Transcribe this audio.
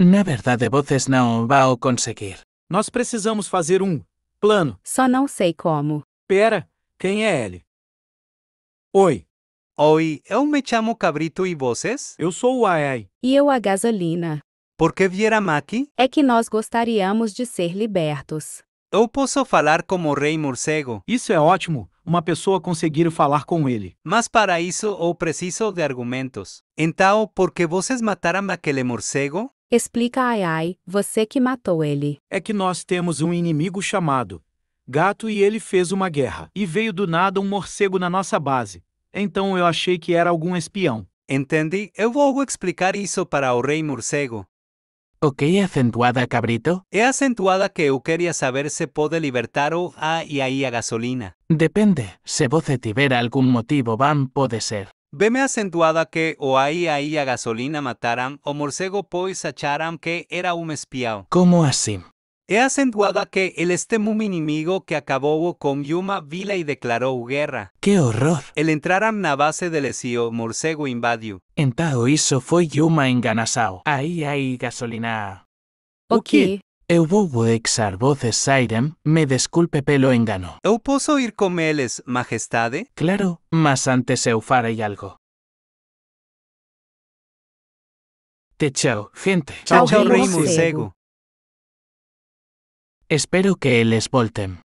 Na verdade, vocês não vão conseguir. Nós precisamos fazer um plano. Só não sei como. Pera, quem é ele? Oi. Oi, eu me chamo Cabrito e vocês? Eu sou o Ai. E eu a gasolina. Por que vieram aqui? É que nós gostaríamos de ser libertos. Eu posso falar como rei morcego. Isso é ótimo, uma pessoa conseguir falar com ele. Mas para isso eu preciso de argumentos. Então, por que vocês mataram aquele morcego? Explica Ai Ai, você que matou ele. É que nós temos um inimigo chamado Gato e ele fez uma guerra. E veio do nada um morcego na nossa base. Então eu achei que era algum espião. Entendi. Eu vou explicar isso para o rei morcego. Ok, é acentuada, cabrito. É acentuada que eu queria saber se pode libertar o A e aí a gasolina. Depende. Se você tiver algum motivo, van, pode ser. Veme acentuada que o ahí ahí a gasolina mataram, o morcego pois acharam que era un espião. ¿Cómo así? He acentuada que el este muy inimigo que acabó con Yuma Vila y declaró guerra. ¡Qué horror! El entraram na base de Lesio, morcego invadiu. Entado hizo fue Yuma enganasao. ahí hay gasolina. O Eu vou exar voces Sairem, me desculpe pelo engano. Eu posso ir com eles, majestade? Claro, mas antes eu farei algo. Te chao, gente. Chao, chao, Espero que eles voltem.